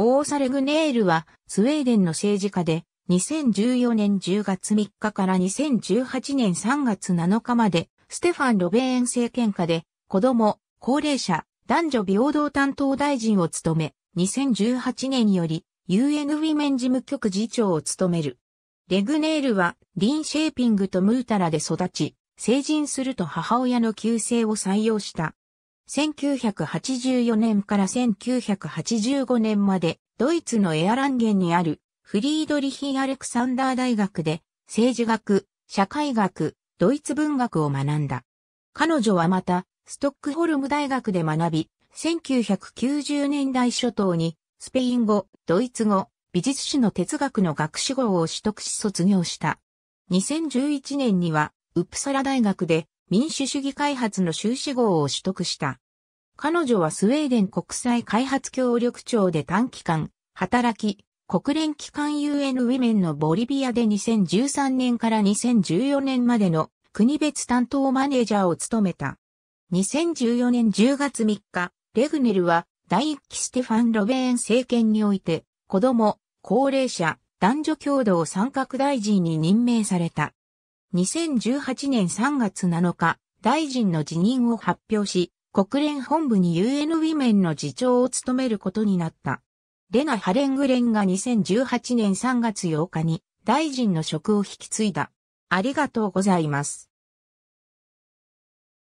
オーサレグネールは、スウェーデンの政治家で、2014年10月3日から2018年3月7日まで、ステファン・ロベーン政権下で、子供、高齢者、男女平等担当大臣を務め、2018年より、UN ウィメン事務局次長を務める。レグネールは、リンシェーピングとムータラで育ち、成人すると母親の旧姓を採用した。1984年から1985年までドイツのエアランゲンにあるフリードリヒ・アレクサンダー大学で政治学、社会学、ドイツ文学を学んだ。彼女はまたストックホルム大学で学び、1990年代初頭にスペイン語、ドイツ語、美術史の哲学の学士号を取得し卒業した。2011年にはウップサラ大学で民主主義開発の修士号を取得した。彼女はスウェーデン国際開発協力庁で短期間、働き、国連機関 UN ウィメンのボリビアで2013年から2014年までの国別担当マネージャーを務めた。2014年10月3日、レグネルは第一期ステファン・ロベーン政権において、子供、高齢者、男女共同参画大臣に任命された。2018年3月7日、大臣の辞任を発表し、国連本部に UN ウィメンの次長を務めることになった。レナ・ハレングレンが2018年3月8日に大臣の職を引き継いだ。ありがとうございます。